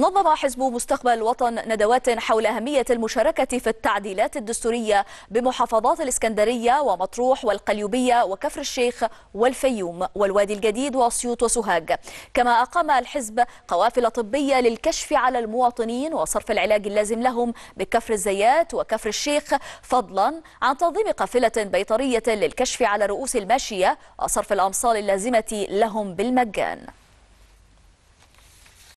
نظم حزب مستقبل الوطن ندوات حول أهمية المشاركة في التعديلات الدستورية بمحافظات الإسكندرية ومطروح والقليوبية وكفر الشيخ والفيوم والوادي الجديد واسيوط وسوهاج كما أقام الحزب قوافل طبية للكشف على المواطنين وصرف العلاج اللازم لهم بكفر الزيات وكفر الشيخ فضلا عن تنظيم قافلة بيطرية للكشف على رؤوس الماشية وصرف الأمصال اللازمة لهم بالمجان